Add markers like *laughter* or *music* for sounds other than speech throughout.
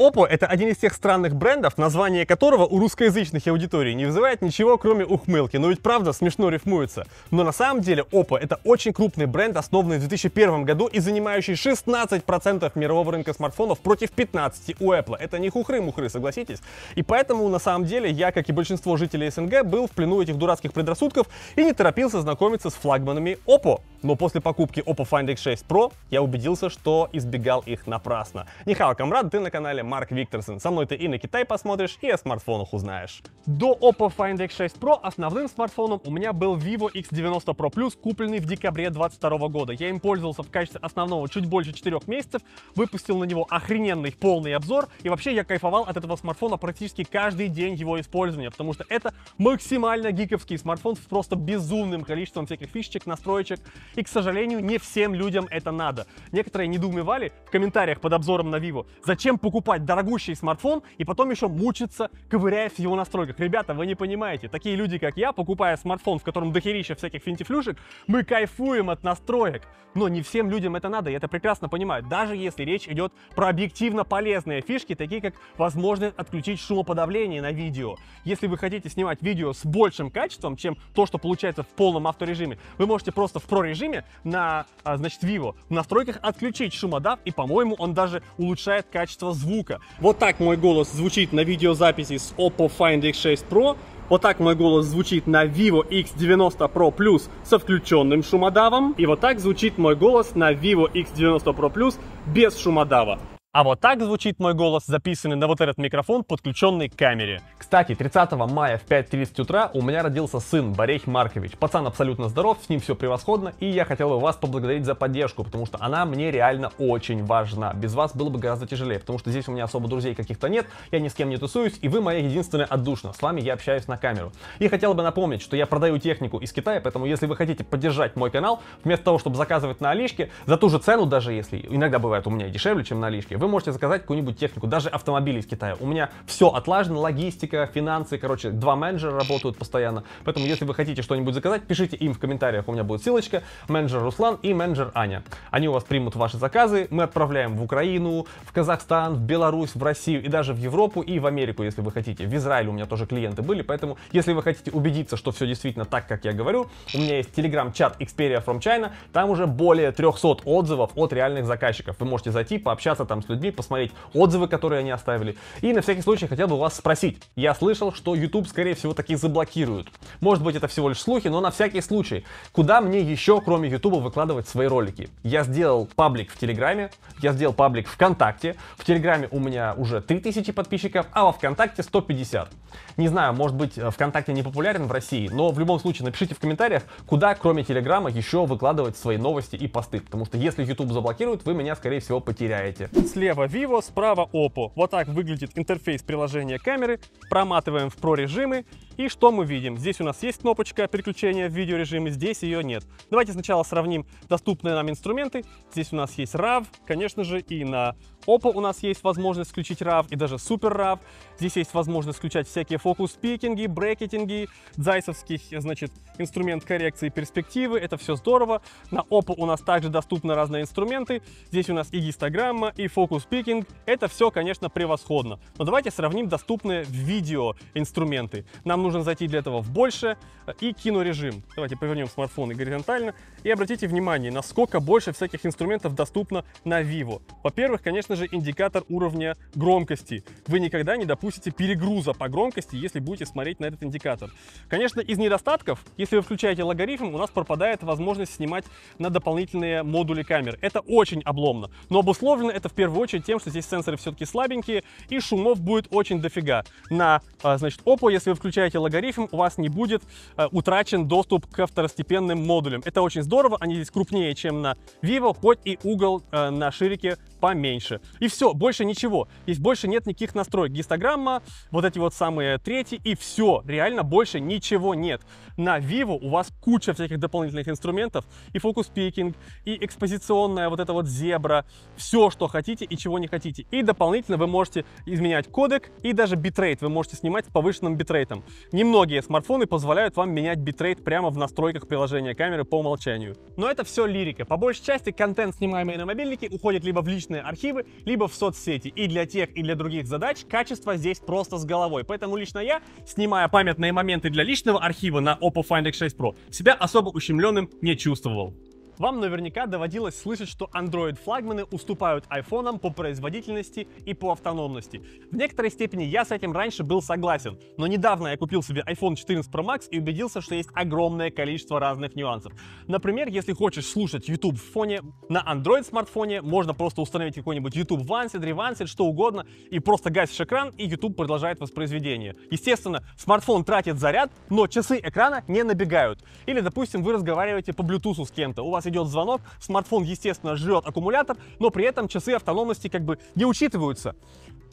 Oppo — это один из тех странных брендов, название которого у русскоязычных аудиторий не вызывает ничего, кроме ухмылки. Но ведь правда смешно рифмуется. Но на самом деле Oppo — это очень крупный бренд, основанный в 2001 году и занимающий 16% мирового рынка смартфонов против 15 у Apple. Это не хухры-мухры, согласитесь? И поэтому на самом деле я, как и большинство жителей СНГ, был в плену этих дурацких предрассудков и не торопился знакомиться с флагманами Oppo. Но после покупки Oppo Find X6 Pro я убедился, что избегал их напрасно. Нихао, камрад, ты на канале Марк Викторсон. Со мной ты и на Китай посмотришь, и о смартфонах узнаешь. До Oppo Find X6 Pro основным смартфоном у меня был Vivo X90 Pro Plus, купленный в декабре 2022 года. Я им пользовался в качестве основного чуть больше 4 месяцев, выпустил на него охрененный полный обзор, и вообще я кайфовал от этого смартфона практически каждый день его использования, потому что это максимально гиковский смартфон с просто безумным количеством всяких фишечек, настроечек, и, к сожалению, не всем людям это надо. Некоторые недоумевали в комментариях под обзором на Vivo, зачем покупать покупать дорогущий смартфон и потом еще мучиться, ковыряясь в его настройках. Ребята, вы не понимаете, такие люди, как я, покупая смартфон, в котором дохерища всяких финтифлюшек, мы кайфуем от настроек. Но не всем людям это надо, я это прекрасно понимаю, даже если речь идет про объективно полезные фишки, такие как возможность отключить шумоподавление на видео. Если вы хотите снимать видео с большим качеством, чем то, что получается в полном авторежиме, вы можете просто в про-режиме на, а, значит, Vivo в настройках отключить шумодав, и, по-моему, он даже улучшает качество звука звука. Вот так мой голос звучит на видеозаписи с Oppo Find X6 Pro, вот так мой голос звучит на Vivo X90 Pro Plus со включенным шумодавом. И вот так звучит мой голос на Vivo X90 Pro Plus без шумодава. А вот так звучит мой голос, записанный на вот этот микрофон, подключенный к камере. Кстати, 30 мая в 5.30 утра у меня родился сын Борей Маркович. Пацан абсолютно здоров, с ним все превосходно, и я хотел бы вас поблагодарить за поддержку, потому что она мне реально очень важна. Без вас было бы гораздо тяжелее, потому что здесь у меня особо друзей каких-то нет, я ни с кем не тусуюсь, и вы моя единственная отдушина. С вами я общаюсь на камеру. И хотел бы напомнить, что я продаю технику из Китая, поэтому если вы хотите поддержать мой канал, вместо того, чтобы заказывать на Алишке, за ту же цену, даже если иногда бывает у меня дешевле, чем на Алишке, вы можете заказать какую-нибудь технику, даже автомобили из Китая. У меня все отлажено, логистика, финансы, короче, два менеджера работают постоянно. Поэтому, если вы хотите что-нибудь заказать, пишите им в комментариях, у меня будет ссылочка. Менеджер Руслан и менеджер Аня. Они у вас примут ваши заказы, мы отправляем в Украину, в Казахстан, в Беларусь, в Россию и даже в Европу и в Америку, если вы хотите. В Израиле у меня тоже клиенты были, поэтому, если вы хотите убедиться, что все действительно так, как я говорю, у меня есть телеграм-чат Xperia from China, там уже более 300 отзывов от реальных заказчиков. Вы можете зайти, пообщаться там с людьми, посмотреть отзывы, которые они оставили. И на всякий случай хотел бы вас спросить. Я слышал, что YouTube, скорее всего, такие заблокируют. Может быть, это всего лишь слухи, но на всякий случай. Куда мне еще, кроме YouTube, выкладывать свои ролики? Я сделал паблик в Телеграме, я сделал паблик ВКонтакте. В Телеграме у меня уже 3000 подписчиков, а во ВКонтакте 150. Не знаю, может быть, э, ВКонтакте не популярен в России, но в любом случае напишите в комментариях, куда, кроме Телеграма, еще выкладывать свои новости и посты. Потому что если YouTube заблокирует, вы меня, скорее всего, потеряете. Слева Vivo, справа Oppo. Вот так выглядит интерфейс приложения камеры. Проматываем в Pro режимы. И что мы видим? Здесь у нас есть кнопочка переключения в видеорежим, и здесь ее нет. Давайте сначала сравним доступные нам инструменты. Здесь у нас есть RAV, конечно же, и на Oppo у нас есть возможность включить RAV и даже Super RAV. Здесь есть возможность включать всякие фокус-пикинги, брекетинги, дзайсовских, значит, инструмент коррекции перспективы. Это все здорово. На Oppo у нас также доступны разные инструменты. Здесь у нас и гистограмма, и фокус Focus Picking. Это все, конечно, превосходно. Но давайте сравним доступные видеоинструменты. Нам нужно зайти для этого в больше и кинорежим. Давайте повернем смартфон горизонтально. И обратите внимание, насколько больше всяких инструментов доступно на Vivo. Во-первых, конечно же, индикатор уровня громкости. Вы никогда не допустите перегруза по громкости, если будете смотреть на этот индикатор. Конечно, из недостатков, если вы включаете логарифм, у нас пропадает возможность снимать на дополнительные модули камер. Это очень обломно, но обусловлено это в первую очередь тем, что здесь сенсоры все-таки слабенькие и шумов будет очень дофига. На, а, значит, Oppo, если вы включаете логарифм, у вас не будет а, утрачен доступ к второстепенным модулям. Это очень здорово, они здесь крупнее, чем на Vivo, хоть и угол а, на ширике поменьше. И все, больше ничего. Здесь больше нет никаких настроек. Гистограмма, вот эти вот самые трети, и все. Реально больше ничего нет. На Vivo у вас куча всяких дополнительных инструментов. И фокус-пикинг, и экспозиционная вот эта вот зебра. Все, что хотите и чего не хотите. И дополнительно вы можете изменять кодек и даже битрейт. Вы можете снимать с повышенным битрейтом. Немногие смартфоны позволяют вам менять битрейт прямо в настройках приложения камеры по умолчанию. Но это все лирика. По большей части контент, снимаемый на мобильнике, уходит либо в личный различные архивы, либо в соцсети. И для тех, и для других задач качество здесь просто с головой. Поэтому лично я, снимая памятные моменты для личного архива на Oppo Find X6 Pro, себя особо ущемленным не чувствовал. Вам наверняка доводилось слышать, что Android-флагманы уступают айфонам по производительности и по автономности. В некоторой степени я с этим раньше был согласен, но недавно я купил себе iPhone 14 Pro Max и убедился, что есть огромное количество разных нюансов. Например, если хочешь слушать YouTube в фоне, на Android смартфоне можно просто установить какой-нибудь YouTube Wanted, Rewanted, что угодно, и просто гасишь экран, и YouTube продолжает воспроизведение. Естественно, смартфон тратит заряд, но часы экрана не набегают. Или, допустим, вы разговариваете по Bluetooth с кем-то, у вас идет звонок, смартфон, естественно, жрет аккумулятор, но при этом часы автономности как бы не учитываются.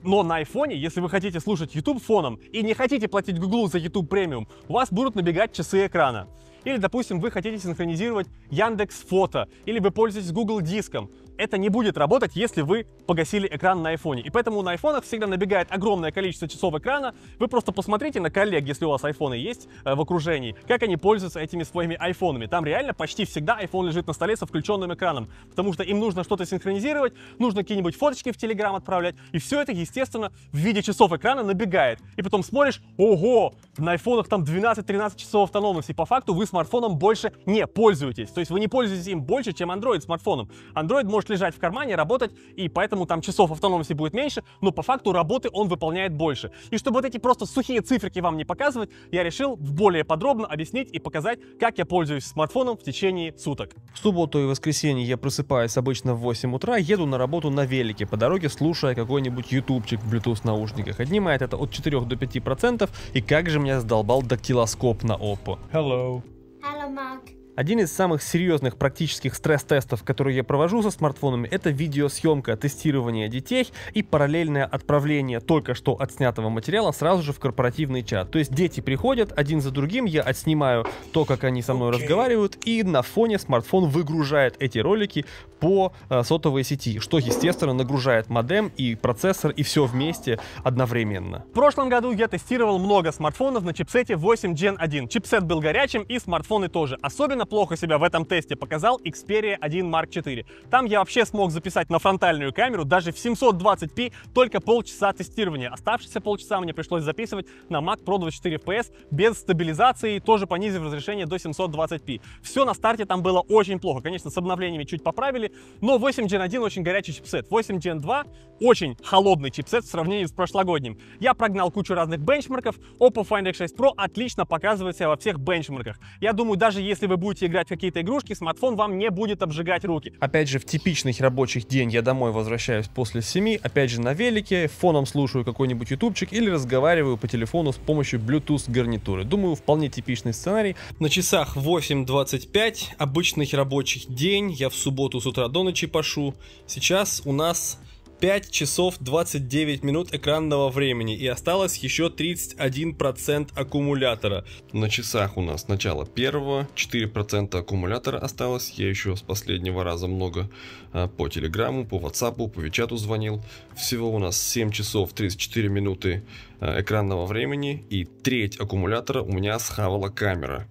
Но на айфоне, если вы хотите слушать YouTube фоном и не хотите платить Google за YouTube премиум, у вас будут набегать часы экрана. Или, допустим, вы хотите синхронизировать Яндекс Фото, или вы пользуетесь Google Диском это не будет работать, если вы погасили экран на iPhone И поэтому на айфонах всегда набегает огромное количество часов экрана. Вы просто посмотрите на коллег, если у вас айфоны есть э, в окружении, как они пользуются этими своими айфонами. Там реально почти всегда iPhone лежит на столе со включенным экраном, потому что им нужно что-то синхронизировать, нужно какие-нибудь фоточки в Telegram отправлять, и все это, естественно, в виде часов экрана набегает. И потом смотришь, ого, на айфонах там 12-13 часов автономности. По факту вы смартфоном больше не пользуетесь. То есть вы не пользуетесь им больше, чем Android смартфоном. Android может будет лежать в кармане, работать, и поэтому там часов автономности будет меньше, но по факту работы он выполняет больше. И чтобы вот эти просто сухие циферки вам не показывать, я решил более подробно объяснить и показать, как я пользуюсь смартфоном в течение суток. В субботу и воскресенье я просыпаюсь обычно в 8 утра, еду на работу на велике, по дороге слушая какой-нибудь ютубчик в Bluetooth наушниках. Отнимает это от 4 до 5%, и как же меня задолбал дактилоскоп на Oppo. Hello. Hello, Mark. Один из самых серьезных практических стресс-тестов, которые я провожу со смартфонами, это видеосъемка, тестирование детей и параллельное отправление только что отснятого материала сразу же в корпоративный чат. То есть дети приходят один за другим, я отснимаю то, как они со мной okay. разговаривают, и на фоне смартфон выгружает эти ролики по э, сотовой сети, что, естественно, нагружает модем и процессор, и все вместе одновременно. В прошлом году я тестировал много смартфонов на чипсете 8 Gen 1. Чипсет был горячим, и смартфоны тоже. Особенно плохо себя в этом тесте показал Xperia 1 Mark 4. Там я вообще смог записать на фронтальную камеру даже в 720p только полчаса тестирования. Оставшиеся полчаса мне пришлось записывать на Mac Pro 24 FPS без стабилизации, тоже понизив разрешение до 720p. Все на старте там было очень плохо. Конечно, с обновлениями чуть поправили, но 8 Gen 1 очень горячий чипсет. 8 Gen 2 очень холодный чипсет в сравнении с прошлогодним. Я прогнал кучу разных бенчмарков. Oppo Find X6 Pro отлично показывает себя во всех бенчмарках. Я думаю, даже если вы будете будете играть в какие-то игрушки, смартфон вам не будет обжигать руки. Опять же, в типичных рабочих день я домой возвращаюсь после 7, опять же на велике, фоном слушаю какой-нибудь ютубчик или разговариваю по телефону с помощью Bluetooth гарнитуры. Думаю, вполне типичный сценарий. На часах 8.25, обычных рабочих день, я в субботу с утра до ночи пашу. Сейчас у нас 5 часов 29 минут экранного времени и осталось еще 31% аккумулятора. На часах у нас начало первого, 4% аккумулятора осталось, я еще с последнего раза много а, по телеграмму, по ватсапу, по вичату звонил. Всего у нас 7 часов 34 минуты а, экранного времени и треть аккумулятора у меня схавала камера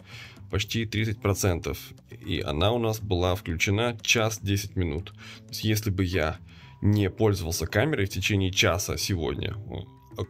почти 30%. И она у нас была включена час 10 минут. если бы я не пользовался камерой в течение часа сегодня,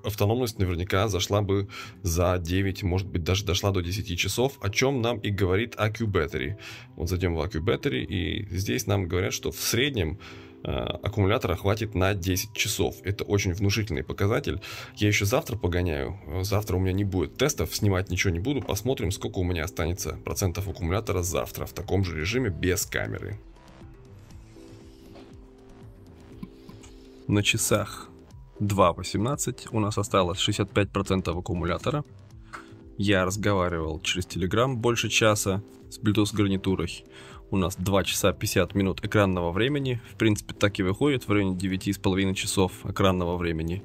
автономность наверняка зашла бы за 9, может быть, даже дошла до 10 часов, о чем нам и говорит AccuBattery. Вот зайдем в AccuBattery, и здесь нам говорят, что в среднем э, аккумулятора хватит на 10 часов. Это очень внушительный показатель. Я еще завтра погоняю. Завтра у меня не будет тестов, снимать ничего не буду. Посмотрим, сколько у меня останется процентов аккумулятора завтра в таком же режиме без камеры. На часах 2.18, у нас осталось 65% аккумулятора. Я разговаривал через Telegram больше часа с Bluetooth гарнитурой. У нас 2 часа 50 минут экранного времени. В принципе, так и выходит в районе 9,5 часов экранного времени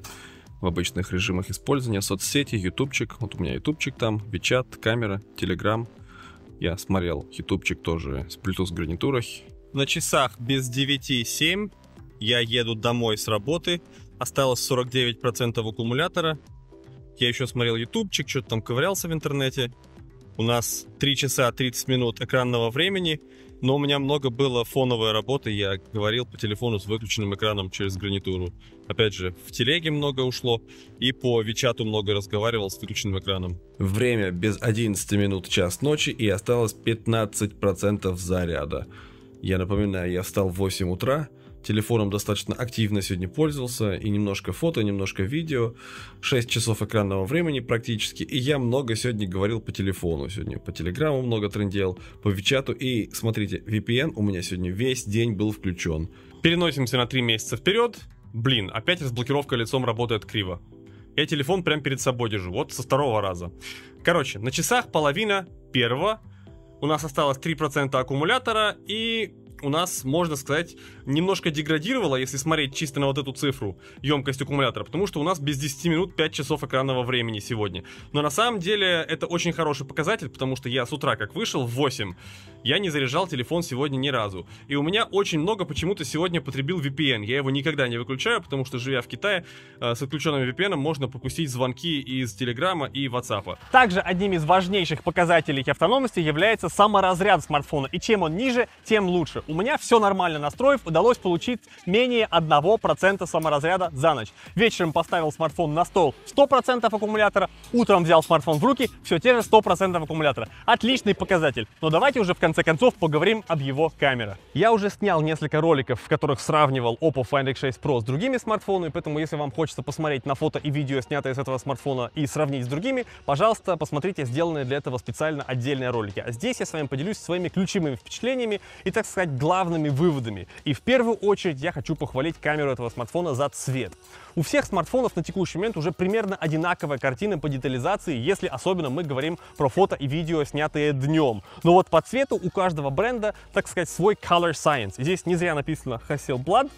в обычных режимах использования. Соцсети, ютубчик. Вот у меня ютубчик там, Вичат, камера, Telegram. Я смотрел ютубчик тоже с Bluetooth гарнитурой. На часах без 9,7 я еду домой с работы, осталось 49% аккумулятора, я еще смотрел ютубчик, что-то там ковырялся в интернете, у нас 3 часа 30 минут экранного времени, но у меня много было фоновой работы, я говорил по телефону с выключенным экраном через гарнитуру. Опять же, в телеге много ушло, и по Вичату много разговаривал с выключенным экраном. Время без 11 минут час ночи, и осталось 15% заряда. Я напоминаю, я встал в 8 утра, телефоном достаточно активно сегодня пользовался, и немножко фото, немножко видео, 6 часов экранного времени практически, и я много сегодня говорил по телефону, сегодня по телеграмму много трендел, по Вичату, и смотрите, VPN у меня сегодня весь день был включен. Переносимся на 3 месяца вперед, блин, опять разблокировка лицом работает криво. Я телефон прямо перед собой держу, вот со второго раза. Короче, на часах половина первого, у нас осталось 3% аккумулятора и у нас, можно сказать, немножко деградировала, если смотреть чисто на вот эту цифру, емкость аккумулятора, потому что у нас без 10 минут 5 часов экранного времени сегодня. Но на самом деле это очень хороший показатель, потому что я с утра как вышел в 8, я не заряжал телефон сегодня ни разу. И у меня очень много почему-то сегодня потребил VPN. Я его никогда не выключаю, потому что, живя в Китае, э, с отключенным VPN можно покусить звонки из Телеграма и WhatsApp. Также одним из важнейших показателей автономности является саморазряд смартфона. И чем он ниже, тем лучше. У меня все нормально настроив, удалось получить менее 1% саморазряда за ночь. Вечером поставил смартфон на стол 100% аккумулятора, утром взял смартфон в руки, все те же 100% аккумулятора. Отличный показатель. Но давайте уже в конце концов поговорим об его камерах. Я уже снял несколько роликов, в которых сравнивал Oppo Find X6 Pro с другими смартфонами, поэтому если вам хочется посмотреть на фото и видео, снятое с этого смартфона, и сравнить с другими, пожалуйста, посмотрите сделанные для этого специально отдельные ролики. А здесь я с вами поделюсь своими ключевыми впечатлениями и, так сказать, главными выводами. И в первую очередь я хочу похвалить камеру этого смартфона за цвет. У всех смартфонов на текущий момент уже примерно одинаковая картина по детализации, если особенно мы говорим про фото и видео, снятые днем. Но вот по цвету у каждого бренда, так сказать, свой color science. здесь не зря написано Hasselblad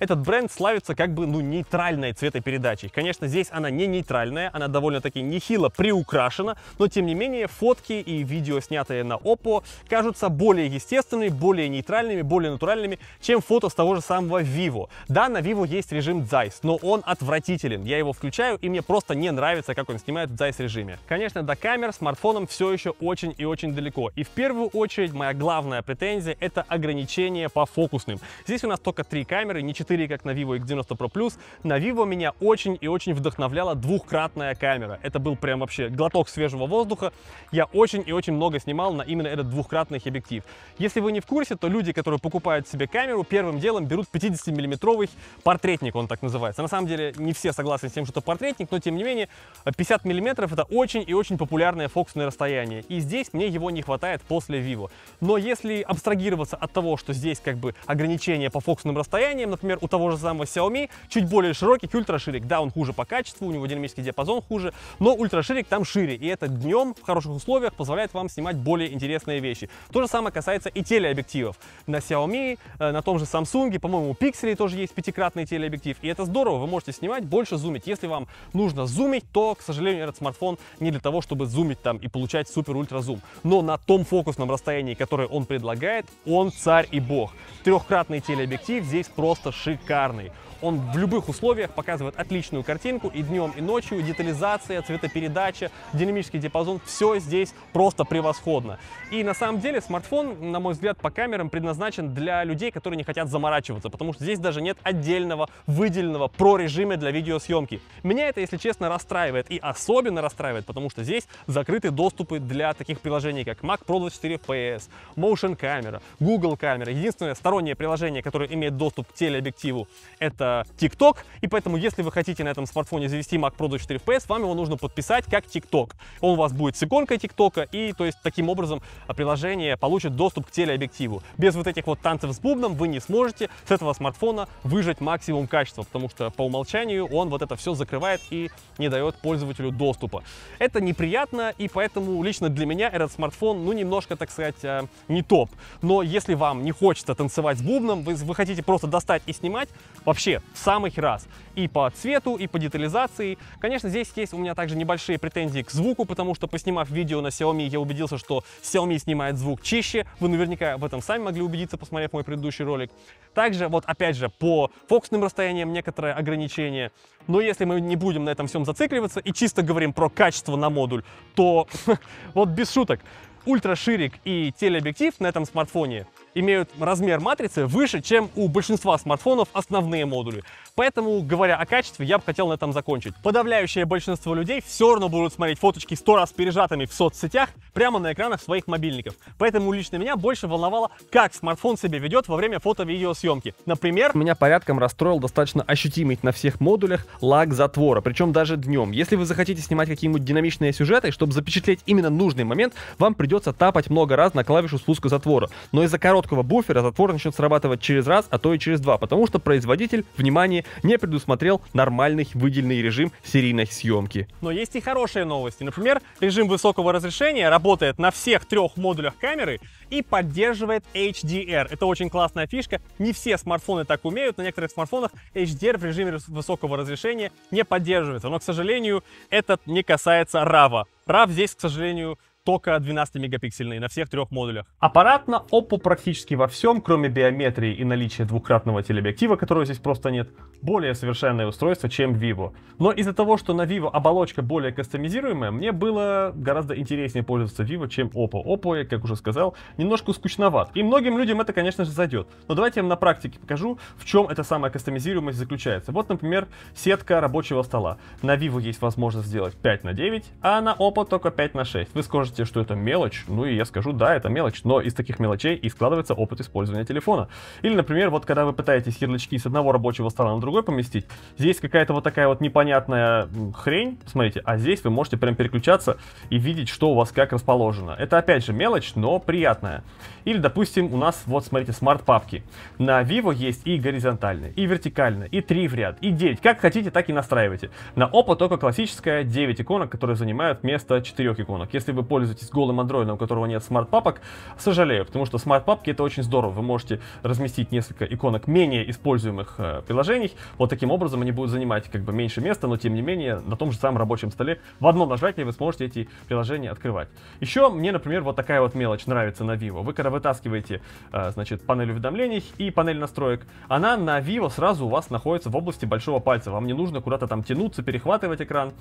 этот бренд славится как бы ну нейтральной цветопередачей. Конечно, здесь она не нейтральная, она довольно-таки нехило приукрашена, но тем не менее фотки и видео, снятые на Oppo, кажутся более естественными, более нейтральными, более натуральными, чем фото с того же самого Vivo. Да, на Vivo есть режим Zeiss, но он он отвратителен. Я его включаю, и мне просто не нравится, как он снимает в DICE режиме. Конечно, до камер смартфоном все еще очень и очень далеко. И в первую очередь моя главная претензия — это ограничение по фокусным. Здесь у нас только три камеры, не четыре, как на Vivo X90 Pro Plus. На Vivo меня очень и очень вдохновляла двухкратная камера. Это был прям вообще глоток свежего воздуха. Я очень и очень много снимал на именно этот двухкратный объектив. Если вы не в курсе, то люди, которые покупают себе камеру, первым делом берут 50-миллиметровый портретник, он так называется. На самом деле не все согласны с тем, что это портретник, но тем не менее 50 мм это очень и очень популярное фокусное расстояние. И здесь мне его не хватает после Vivo. Но если абстрагироваться от того, что здесь как бы ограничения по фокусным расстояниям, например, у того же самого Xiaomi чуть более широкий ультраширик. Да, он хуже по качеству, у него динамический диапазон хуже, но ультраширик там шире. И это днем в хороших условиях позволяет вам снимать более интересные вещи. То же самое касается и телеобъективов. На Xiaomi, э, на том же Samsung, по-моему, у Pixel тоже есть пятикратный телеобъектив. И это здорово, вы можете можете снимать, больше зумить. Если вам нужно зумить, то, к сожалению, этот смартфон не для того, чтобы зумить там и получать супер-ультра-зум. Но на том фокусном расстоянии, которое он предлагает, он царь и бог. Трехкратный телеобъектив здесь просто шикарный. Он в любых условиях показывает отличную картинку и днем, и ночью. Детализация, цветопередача, динамический диапазон, все здесь просто превосходно. И на самом деле смартфон, на мой взгляд, по камерам предназначен для людей, которые не хотят заморачиваться, потому что здесь даже нет отдельного выделенного про-режима для видеосъемки. Меня это, если честно, расстраивает и особенно расстраивает, потому что здесь закрыты доступы для таких приложений, как Mac Pro 24 FPS, Motion Camera, Google Camera. Единственное стороннее приложение, которое имеет доступ к телеобъективу, это это TikTok, и поэтому, если вы хотите на этом смартфоне завести Mac Pro до 4 FPS, вам его нужно подписать как TikTok. Он у вас будет с иконкой TikTok, и то есть таким образом а, приложение получит доступ к телеобъективу. Без вот этих вот танцев с бубном вы не сможете с этого смартфона выжать максимум качества, потому что по умолчанию он вот это все закрывает и не дает пользователю доступа. Это неприятно, и поэтому лично для меня этот смартфон, ну, немножко, так сказать, а, не топ. Но если вам не хочется танцевать с бубном, вы, вы хотите просто достать и снимать, вообще вообще в самый раз. И по цвету, и по детализации. Конечно, здесь есть у меня также небольшие претензии к звуку, потому что поснимав видео на Xiaomi, я убедился, что Xiaomi снимает звук чище. Вы наверняка в этом сами могли убедиться, посмотрев мой предыдущий ролик. Также, вот опять же, по фокусным расстояниям некоторое ограничение. Но если мы не будем на этом всем зацикливаться и чисто говорим про качество на модуль, то *laughs* вот без шуток, ультраширик и телеобъектив на этом смартфоне имеют размер матрицы выше, чем у большинства смартфонов основные модули. Поэтому, говоря о качестве, я бы хотел на этом закончить. Подавляющее большинство людей все равно будут смотреть фоточки сто раз пережатыми в соцсетях прямо на экранах своих мобильников. Поэтому лично меня больше волновало, как смартфон себя ведет во время фото-видеосъемки. Например, меня порядком расстроил достаточно ощутимый на всех модулях лаг затвора, причем даже днем. Если вы захотите снимать какие-нибудь динамичные сюжеты, чтобы запечатлеть именно нужный момент, вам придется тапать много раз на клавишу спуска затвора. Но из-за короткого короткого буфера затвор начнет срабатывать через раз, а то и через два, потому что производитель, внимание, не предусмотрел нормальный выделенный режим серийной съемки. Но есть и хорошие новости. Например, режим высокого разрешения работает на всех трех модулях камеры и поддерживает HDR. Это очень классная фишка. Не все смартфоны так умеют. На некоторых смартфонах HDR в режиме высокого разрешения не поддерживается. Но, к сожалению, это не касается RAW. RAW здесь, к сожалению, только 12-мегапиксельный на всех трех модулях. Аппаратно Oppo практически во всем, кроме биометрии и наличия двукратного телеобъектива, которого здесь просто нет, более совершенное устройство, чем Vivo. Но из-за того, что на Vivo оболочка более кастомизируемая, мне было гораздо интереснее пользоваться Vivo, чем Oppo. Oppo, я как уже сказал, немножко скучноват. И многим людям это, конечно же, зайдет. Но давайте я вам на практике покажу, в чем эта самая кастомизируемость заключается. Вот, например, сетка рабочего стола. На Vivo есть возможность сделать 5 на 9, а на Oppo только 5 на 6. Вы скажете, скажете, что это мелочь, ну и я скажу, да, это мелочь, но из таких мелочей и складывается опыт использования телефона. Или, например, вот когда вы пытаетесь ярлычки с одного рабочего стола на другой поместить, здесь какая-то вот такая вот непонятная хрень, смотрите, а здесь вы можете прям переключаться и видеть, что у вас как расположено. Это опять же мелочь, но приятная. Или, допустим, у нас вот, смотрите, смарт-папки. На Vivo есть и горизонтальные, и вертикальные, и 3 в ряд, и 9. Как хотите, так и настраивайте. На Oppo только классическая 9 иконок, которые занимают место 4 иконок. Если вы пользуетесь пользуетесь голым андроидом, у которого нет смарт-папок, сожалею, потому что смарт-папки это очень здорово. Вы можете разместить несколько иконок менее используемых э, приложений. Вот таким образом они будут занимать как бы меньше места, но тем не менее на том же самом рабочем столе в одно нажатие вы сможете эти приложения открывать. Еще мне, например, вот такая вот мелочь нравится на Vivo. Вы когда вытаскиваете, э, значит, панель уведомлений и панель настроек, она на Vivo сразу у вас находится в области большого пальца. Вам не нужно куда-то там тянуться, перехватывать экран.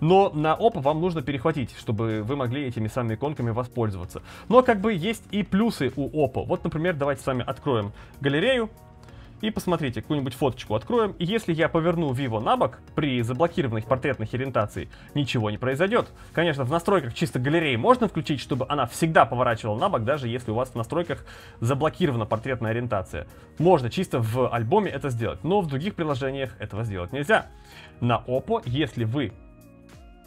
Но на Oppo вам нужно перехватить, чтобы вы могли эти этими самыми иконками воспользоваться. Но как бы есть и плюсы у Oppo. Вот, например, давайте с вами откроем галерею. И посмотрите, какую-нибудь фоточку откроем, и если я поверну Vivo на бок, при заблокированных портретных ориентации, ничего не произойдет. Конечно, в настройках чисто галереи можно включить, чтобы она всегда поворачивала на бок, даже если у вас в настройках заблокирована портретная ориентация. Можно чисто в альбоме это сделать, но в других приложениях этого сделать нельзя. На Oppo, если вы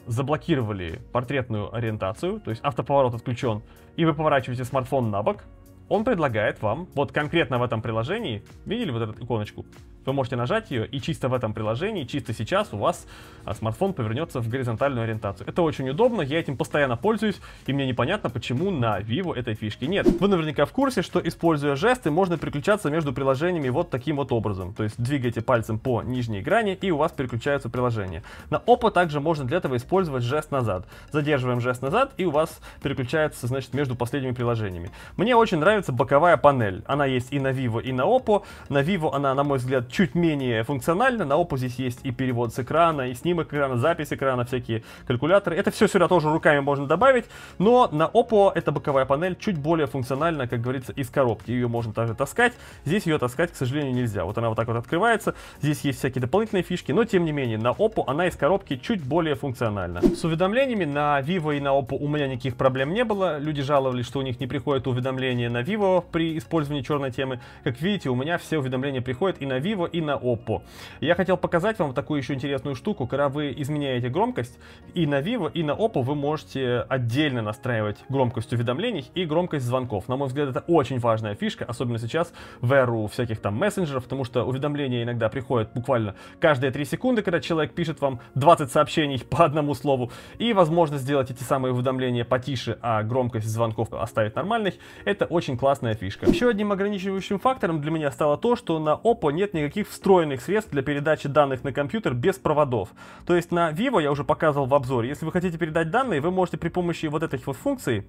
заблокировали портретную ориентацию, то есть автоповорот отключен, и вы поворачиваете смартфон на бок, он предлагает вам, вот конкретно в этом приложении, видели вот эту иконочку, вы можете нажать ее, и чисто в этом приложении, чисто сейчас у вас а, смартфон повернется в горизонтальную ориентацию. Это очень удобно, я этим постоянно пользуюсь, и мне непонятно, почему на Vivo этой фишки нет. Вы наверняка в курсе, что используя жесты, можно переключаться между приложениями вот таким вот образом. То есть двигайте пальцем по нижней грани, и у вас переключаются приложения. На Oppo также можно для этого использовать жест назад. Задерживаем жест назад, и у вас переключается, значит, между последними приложениями. Мне очень нравится боковая панель. Она есть и на Vivo, и на Oppo. На Vivo она, на мой взгляд, чуть менее функционально. На Opus есть и перевод с экрана, и снимок экрана, запись экрана, всякие калькуляторы. Это все сюда тоже руками можно добавить, но на Oppo эта боковая панель чуть более функциональна, как говорится, из коробки. Ее можно также таскать. Здесь ее таскать, к сожалению, нельзя. Вот она вот так вот открывается. Здесь есть всякие дополнительные фишки, но тем не менее на Oppo она из коробки чуть более функциональна. С уведомлениями на Vivo и на Oppo у меня никаких проблем не было. Люди жаловались, что у них не приходят уведомления на Vivo при использовании черной темы. Как видите, у меня все уведомления приходят и на Vivo, и на Oppo. Я хотел показать вам такую еще интересную штуку, когда вы изменяете громкость, и на Vivo, и на Oppo вы можете отдельно настраивать громкость уведомлений и громкость звонков. На мой взгляд, это очень важная фишка, особенно сейчас в эру всяких там мессенджеров, потому что уведомления иногда приходят буквально каждые 3 секунды, когда человек пишет вам 20 сообщений по одному слову, и возможно сделать эти самые уведомления потише, а громкость звонков оставить нормальной, это очень классная фишка. Еще одним ограничивающим фактором для меня стало то, что на Oppo нет никаких никаких встроенных средств для передачи данных на компьютер без проводов. То есть на Vivo я уже показывал в обзоре, если вы хотите передать данные, вы можете при помощи вот этих вот функций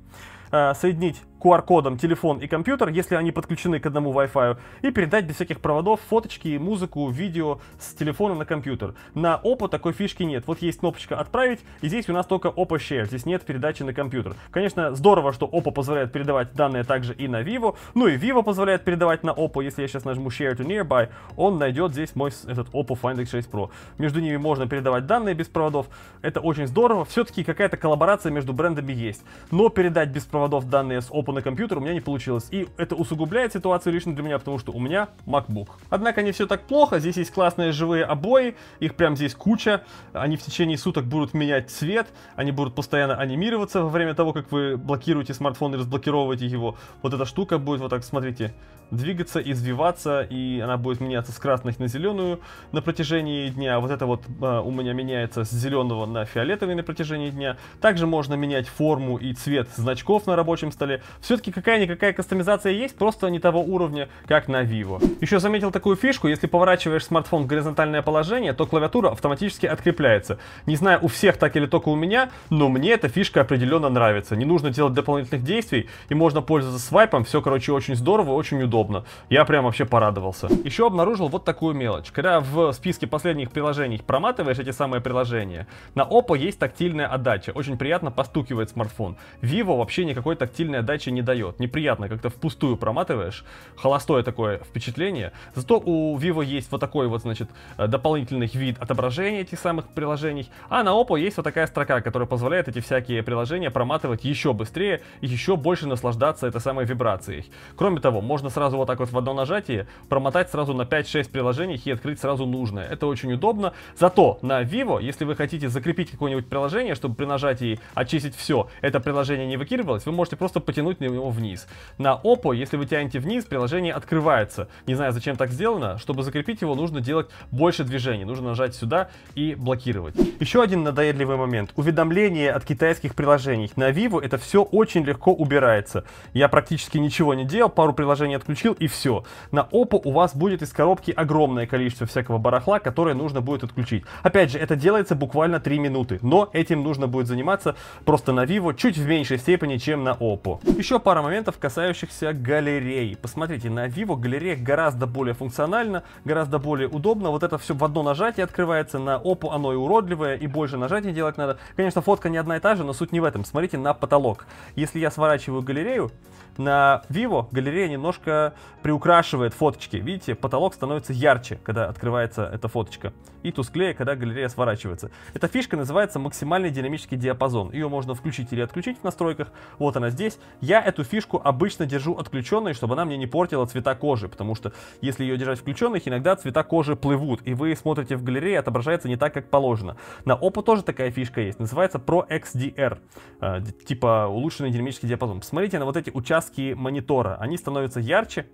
э, соединить QR-кодом телефон и компьютер, если они подключены к одному Wi-Fi, и передать без всяких проводов фоточки, музыку, видео с телефона на компьютер. На Oppo такой фишки нет. Вот есть кнопочка «Отправить», и здесь у нас только Oppo Share, здесь нет передачи на компьютер. Конечно, здорово, что Oppo позволяет передавать данные также и на Vivo, ну и Vivo позволяет передавать на Oppo. Если я сейчас нажму Share to Nearby, он найдет здесь мой этот Oppo Find X6 Pro. Между ними можно передавать данные без проводов, это очень здорово. Все-таки какая-то коллаборация между брендами есть. Но передать без проводов данные с Oppo группу на компьютер у меня не получилось. И это усугубляет ситуацию лично для меня, потому что у меня MacBook. Однако не все так плохо. Здесь есть классные живые обои. Их прям здесь куча. Они в течение суток будут менять цвет. Они будут постоянно анимироваться во время того, как вы блокируете смартфон и разблокировываете его. Вот эта штука будет вот так, смотрите, двигаться, извиваться, и она будет меняться с красной на зеленую на протяжении дня. Вот это вот э, у меня меняется с зеленого на фиолетовый на протяжении дня. Также можно менять форму и цвет значков на рабочем столе. Все-таки какая-никакая кастомизация есть, просто не того уровня, как на Vivo. Еще заметил такую фишку, если поворачиваешь смартфон в горизонтальное положение, то клавиатура автоматически открепляется. Не знаю, у всех так или только у меня, но мне эта фишка определенно нравится. Не нужно делать дополнительных действий, и можно пользоваться свайпом. Все, короче, очень здорово, очень удобно удобно. Я прям вообще порадовался. Еще обнаружил вот такую мелочь. Когда в списке последних приложений проматываешь эти самые приложения, на Oppo есть тактильная отдача. Очень приятно постукивает смартфон. Vivo вообще никакой тактильной отдачи не дает. Неприятно, как-то впустую проматываешь. Холостое такое впечатление. Зато у Vivo есть вот такой вот, значит, э, дополнительный вид отображения этих самых приложений. А на Oppo есть вот такая строка, которая позволяет эти всякие приложения проматывать еще быстрее и еще больше наслаждаться этой самой вибрацией. Кроме того, можно сразу сразу вот так вот в одно нажатие промотать сразу на 5-6 приложений и открыть сразу нужное. Это очень удобно. Зато на Vivo, если вы хотите закрепить какое-нибудь приложение, чтобы при нажатии очистить все, это приложение не выкидывалось, вы можете просто потянуть на него вниз. На Oppo, если вы тянете вниз, приложение открывается. Не знаю, зачем так сделано. Чтобы закрепить его, нужно делать больше движений. Нужно нажать сюда и блокировать. Еще один надоедливый момент. Уведомления от китайских приложений. На Vivo это все очень легко убирается. Я практически ничего не делал, пару приложений отключил, включил и все. На Oppo у вас будет из коробки огромное количество всякого барахла, которое нужно будет отключить. Опять же, это делается буквально 3 минуты, но этим нужно будет заниматься просто на Vivo чуть в меньшей степени, чем на Oppo. Еще пара моментов, касающихся галерей. Посмотрите, на Vivo галерея гораздо более функциональна, гораздо более удобно. Вот это все в одно нажатие открывается, на Oppo оно и уродливое, и больше нажатий делать надо. Конечно, фотка не одна и та же, но суть не в этом. Смотрите на потолок. Если я сворачиваю галерею, на Vivo галерея немножко приукрашивает фоточки. Видите, потолок становится ярче, когда открывается эта фоточка, и тусклее, когда галерея сворачивается. Эта фишка называется максимальный динамический диапазон. Ее можно включить или отключить в настройках. Вот она здесь. Я эту фишку обычно держу отключенной, чтобы она мне не портила цвета кожи, потому что если ее держать включенных, иногда цвета кожи плывут, и вы смотрите в галерее, отображается не так, как положено. На Oppo тоже такая фишка есть, называется Pro XDR, э, типа улучшенный динамический диапазон. Посмотрите на вот эти участки краски монитора. Они становятся ярче,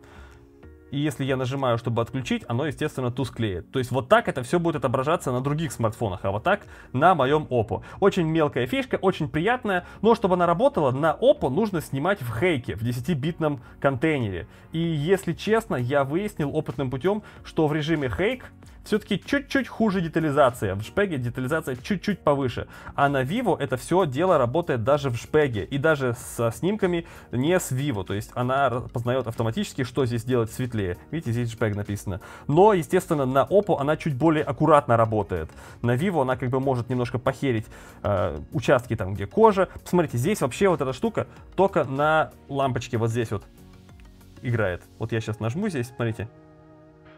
и если я нажимаю, чтобы отключить, оно, естественно, тусклеет. То есть вот так это все будет отображаться на других смартфонах, а вот так на моем Oppo. Очень мелкая фишка, очень приятная, но чтобы она работала, на Oppo нужно снимать в хейке, в 10-битном контейнере. И если честно, я выяснил опытным путем, что в режиме хейк все-таки чуть-чуть хуже детализация. В JPEG детализация чуть-чуть повыше. А на Vivo это все дело работает даже в JPEG. И даже со снимками не с Vivo. То есть она познает автоматически, что здесь делать светлее. Видите, здесь JPEG написано. Но, естественно, на Oppo она чуть более аккуратно работает. На Vivo она как бы может немножко похерить э, участки там, где кожа. Посмотрите, здесь вообще вот эта штука только на лампочке вот здесь вот играет. Вот я сейчас нажму здесь, смотрите,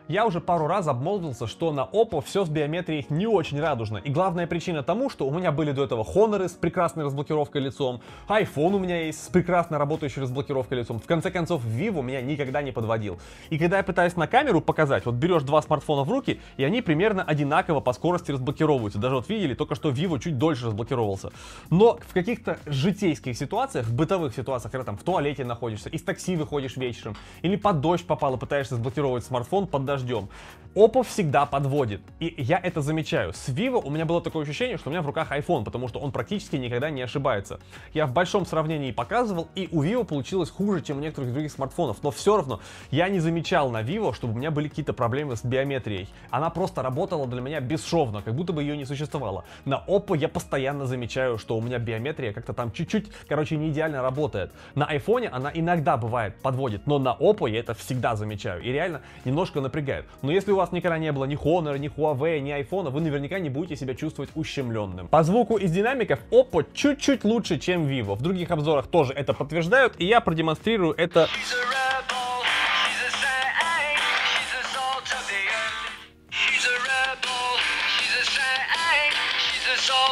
я уже пару раз обмолвился, что на Oppo все с биометрией не очень радужно. И главная причина тому, что у меня были до этого Honor с прекрасной разблокировкой лицом, iPhone у меня есть с прекрасно работающей разблокировкой лицом. В конце концов, Vivo меня никогда не подводил. И когда я пытаюсь на камеру показать, вот берешь два смартфона в руки, и они примерно одинаково по скорости разблокировываются. Даже вот видели, только что Vivo чуть дольше разблокировался. Но в каких-то житейских ситуациях, в бытовых ситуациях, когда там в туалете находишься, из такси выходишь вечером, или под дождь попало, пытаешься разблокировать смартфон под дождь, дождем. Oppo всегда подводит. И я это замечаю. С Vivo у меня было такое ощущение, что у меня в руках iPhone, потому что он практически никогда не ошибается. Я в большом сравнении показывал, и у Vivo получилось хуже, чем у некоторых других смартфонов. Но все равно я не замечал на Vivo, чтобы у меня были какие-то проблемы с биометрией. Она просто работала для меня бесшовно, как будто бы ее не существовало. На Oppo я постоянно замечаю, что у меня биометрия как-то там чуть-чуть, короче, не идеально работает. На iPhone она иногда бывает подводит, но на Oppo я это всегда замечаю. И реально немножко напрягает. Но если у вас вас никогда не было ни Honor, ни Huawei, ни iPhone, вы наверняка не будете себя чувствовать ущемленным. По звуку из динамиков Oppo чуть-чуть лучше, чем Vivo. В других обзорах тоже это подтверждают, и я продемонстрирую это...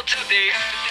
to the end.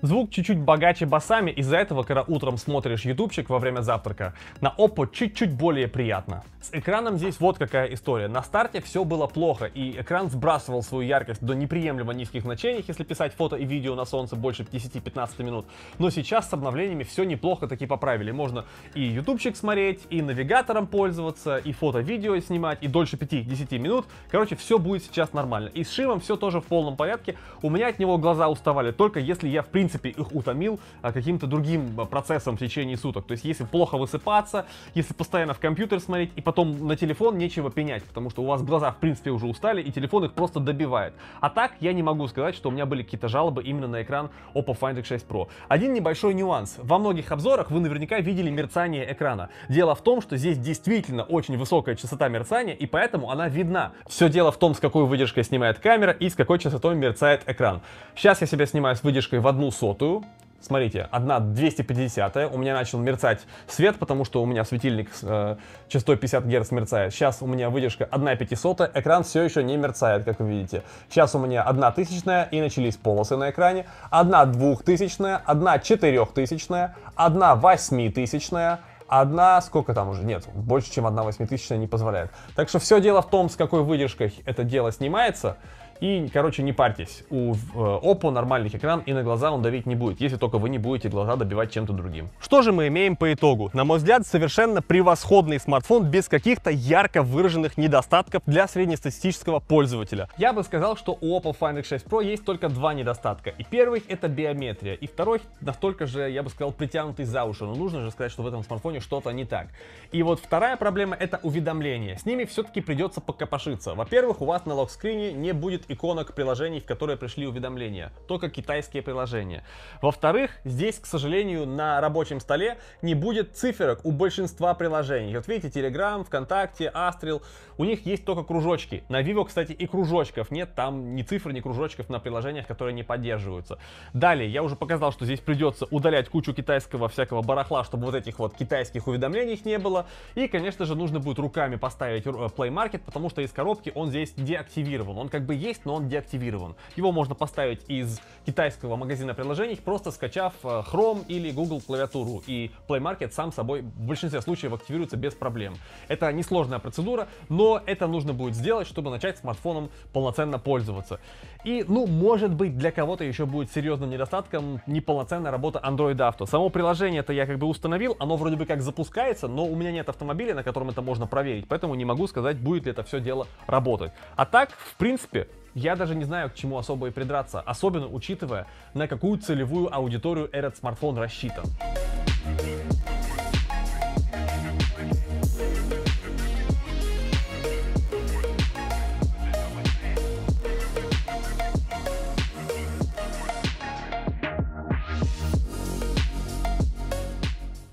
Звук чуть-чуть богаче басами, из-за этого, когда утром смотришь ютубчик во время завтрака, на Oppo чуть-чуть более приятно. С экраном здесь вот какая история. На старте все было плохо, и экран сбрасывал свою яркость до неприемлемо низких значений, если писать фото и видео на солнце больше 10-15 минут. Но сейчас с обновлениями все неплохо таки поправили. Можно и ютубчик смотреть, и навигатором пользоваться, и фото-видео снимать, и дольше 5-10 минут. Короче, все будет сейчас нормально. И с Шимом все тоже в полном порядке. У меня от него глаза уставали, только если я в принципе принципе, их утомил а, каким-то другим а, процессом в течение суток. То есть, если плохо высыпаться, если постоянно в компьютер смотреть, и потом на телефон нечего пенять, потому что у вас глаза, в принципе, уже устали, и телефон их просто добивает. А так, я не могу сказать, что у меня были какие-то жалобы именно на экран Oppo Find X6 Pro. Один небольшой нюанс. Во многих обзорах вы наверняка видели мерцание экрана. Дело в том, что здесь действительно очень высокая частота мерцания, и поэтому она видна. Все дело в том, с какой выдержкой снимает камера и с какой частотой мерцает экран. Сейчас я себя снимаю с выдержкой в одну сотую. Смотрите, одна 250 у меня начал мерцать свет, потому что у меня светильник с э, частотой 50 Гц мерцает. Сейчас у меня выдержка 1 500 экран все еще не мерцает, как вы видите. Сейчас у меня 1 тысячная и начались полосы на экране. 1 двухтысячная, 1 четырехтысячная, 1 восьмитысячная, одна, сколько там уже, нет, больше чем одна восьмитысячная не позволяет. Так что все дело в том, с какой выдержкой это дело снимается. И, короче, не парьтесь. У Oppo э, нормальных экран и на глаза он давить не будет, если только вы не будете глаза добивать чем-то другим. Что же мы имеем по итогу? На мой взгляд, совершенно превосходный смартфон без каких-то ярко выраженных недостатков для среднестатистического пользователя. Я бы сказал, что у Oppo Find X6 Pro есть только два недостатка. И первый это биометрия, и второй настолько же, я бы сказал, притянутый за уши. Но нужно же сказать, что в этом смартфоне что-то не так. И вот вторая проблема это уведомления. С ними все-таки придется покопошиться. Во-первых, у вас на лог-скрине не будет иконок приложений, в которые пришли уведомления. Только китайские приложения. Во-вторых, здесь, к сожалению, на рабочем столе не будет циферок у большинства приложений. Вот видите, Telegram, ВКонтакте, Астрил. У них есть только кружочки. На Vivo, кстати, и кружочков нет. Там ни цифр, ни кружочков на приложениях, которые не поддерживаются. Далее, я уже показал, что здесь придется удалять кучу китайского всякого барахла, чтобы вот этих вот китайских уведомлений их не было. И, конечно же, нужно будет руками поставить э, Play Market, потому что из коробки он здесь деактивирован. Он как бы есть, есть, но он деактивирован. Его можно поставить из китайского магазина приложений, просто скачав э, Chrome или Google клавиатуру. И Play Market сам собой в большинстве случаев активируется без проблем. Это несложная процедура, но это нужно будет сделать, чтобы начать смартфоном полноценно пользоваться. И, ну, может быть, для кого-то еще будет серьезным недостатком неполноценная работа Android Auto. Само приложение-то я как бы установил, оно вроде бы как запускается, но у меня нет автомобиля, на котором это можно проверить, поэтому не могу сказать, будет ли это все дело работать. А так, в принципе, я даже не знаю, к чему особо и придраться, особенно учитывая, на какую целевую аудиторию этот смартфон рассчитан.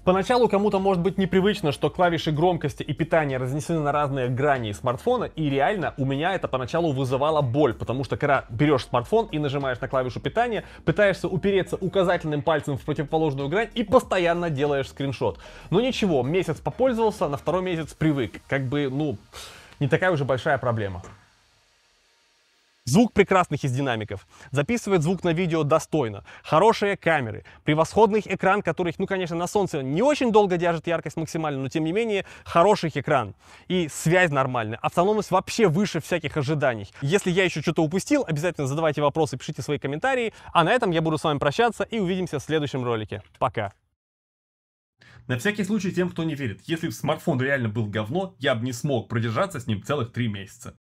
Поначалу кому-то может быть непривычно, что клавиши громкости и питания разнесены на разные грани смартфона, и реально у меня это поначалу вызывало боль, потому что когда берешь смартфон и нажимаешь на клавишу питания, пытаешься упереться указательным пальцем в противоположную грань и постоянно делаешь скриншот. Но ничего, месяц попользовался, на второй месяц привык. Как бы, ну, не такая уже большая проблема. Звук прекрасных из динамиков. Записывает звук на видео достойно. Хорошие камеры. Превосходный экран, который, ну, конечно, на солнце не очень долго держит яркость максимально, но, тем не менее, хороший экран. И связь нормальная. Автономность вообще выше всяких ожиданий. Если я еще что-то упустил, обязательно задавайте вопросы, пишите свои комментарии. А на этом я буду с вами прощаться и увидимся в следующем ролике. Пока. На всякий случай тем, кто не верит, если бы смартфон реально был говно, я бы не смог продержаться с ним целых три месяца.